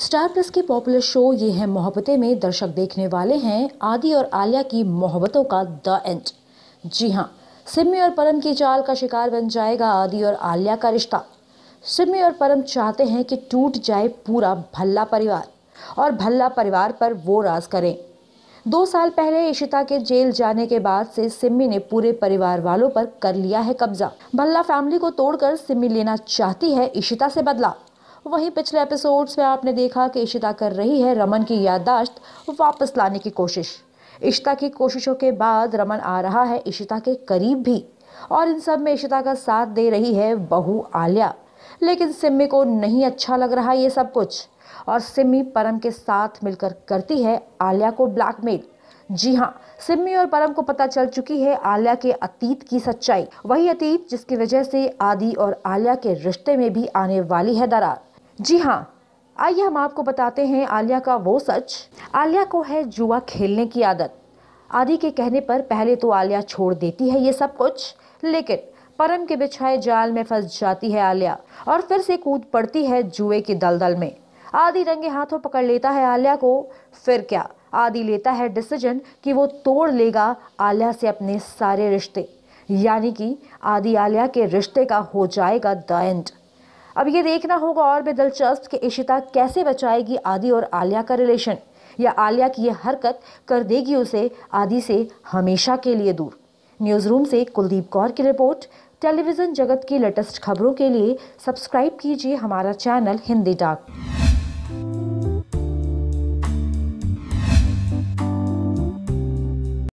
star Plus के popular show ये है मोहब्बतें में दर्शक देखने वाले हैं आदि और आलिया की मोहब्बतों का द एंड जी हाँ सिमी और परम की चाल का शिकार बन जाएगा आदि और आलिया का रिश्ता सिमी और परम चाहते हैं कि टूट जाए पूरा भल्ला परिवार और भल्ला परिवार पर वो राज करें दो साल पहले इशिता के जेल जाने के बाद से सिम्मी ने पूरे परिवार वालों पर कर लिया है कब्जा भल्ला फैमिली को तोड़कर सिमी लेना चाहती है इशिता से बदला वहीं पिछले एपिसोड्स में आपने देखा कि इशिता कर रही है रमन की याददाश्त वापस लाने की कोशिश इशिता की कोशिशों के बाद रमन आ रहा है इशिता के करीब भी और इन सब में इशिता का साथ दे रही है बहू आलिया लेकिन सिम्मी को नहीं अच्छा लग रहा ये सब कुछ और सिमी परम के साथ मिलकर करती है आलिया को ब्लैकमेल जी हाँ सिम्मी और परम को पता चल चुकी है आलिया के अतीत की सच्चाई वही अतीत जिसकी वजह से आदि और आलिया के रिश्ते में भी आने वाली है दरार जी हाँ आइए हम आपको बताते हैं आलिया का वो सच आलिया को है जुआ खेलने की आदत आदि के कहने पर पहले तो आलिया छोड़ देती है ये सब कुछ लेकिन परम के बिछाए जाल में फंस जाती है आलिया और फिर से कूद पड़ती है जुए की दलदल में आदि रंगे हाथों पकड़ लेता है आलिया को फिर क्या आदि लेता है डिसीजन कि वो तोड़ लेगा आलिया से अपने सारे रिश्ते यानी कि आदि आलिया के रिश्ते का हो जाएगा द एंड अब ये देखना होगा और भी दिलचस्प कि इशिता कैसे बचाएगी आदि और आलिया का रिलेशन या आलिया की ये हरकत कर देगी उसे आदि से हमेशा के लिए दूर न्यूज़ रूम से कुलदीप कौर की रिपोर्ट टेलीविज़न जगत की लेटेस्ट खबरों के लिए सब्सक्राइब कीजिए हमारा चैनल हिंदी डाक